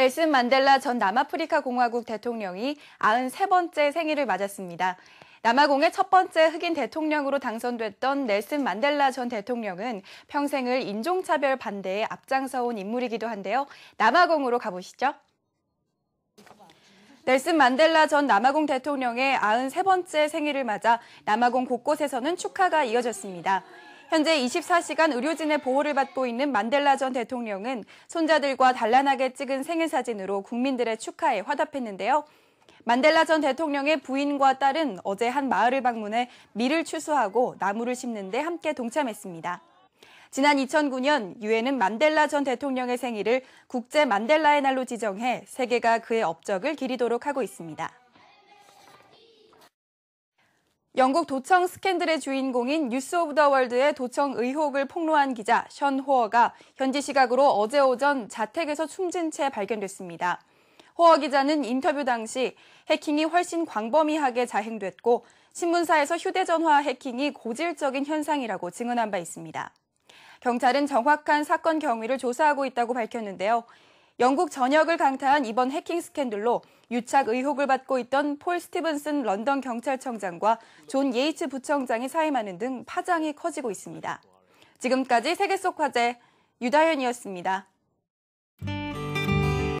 넬슨 만델라 전 남아프리카 공화국 대통령이 93번째 생일을 맞았습니다. 남아공의 첫 번째 흑인 대통령으로 당선됐던 넬슨 만델라 전 대통령은 평생을 인종차별 반대에 앞장서온 인물이기도 한데요. 남아공으로 가보시죠. 넬슨 만델라 전 남아공 대통령의 93번째 생일을 맞아 남아공 곳곳에서는 축하가 이어졌습니다. 현재 24시간 의료진의 보호를 받고 있는 만델라 전 대통령은 손자들과 단란하게 찍은 생일 사진으로 국민들의 축하에 화답했는데요. 만델라 전 대통령의 부인과 딸은 어제 한 마을을 방문해 밀을 추수하고 나무를 심는데 함께 동참했습니다. 지난 2009년 유엔은 만델라 전 대통령의 생일을 국제 만델라의 날로 지정해 세계가 그의 업적을 기리도록 하고 있습니다. 영국 도청 스캔들의 주인공인 뉴스 오브 더 월드의 도청 의혹을 폭로한 기자 션 호어가 현지 시각으로 어제 오전 자택에서 숨진 채 발견됐습니다. 호어 기자는 인터뷰 당시 해킹이 훨씬 광범위하게 자행됐고 신문사에서 휴대전화 해킹이 고질적인 현상이라고 증언한 바 있습니다. 경찰은 정확한 사건 경위를 조사하고 있다고 밝혔는데요. 영국 전역을 강타한 이번 해킹 스캔들로 유착 의혹을 받고 있던 폴 스티븐슨 런던 경찰청장과 존 예이츠 부청장이 사임하는 등 파장이 커지고 있습니다. 지금까지 세계 속 화제 유다현이었습니다.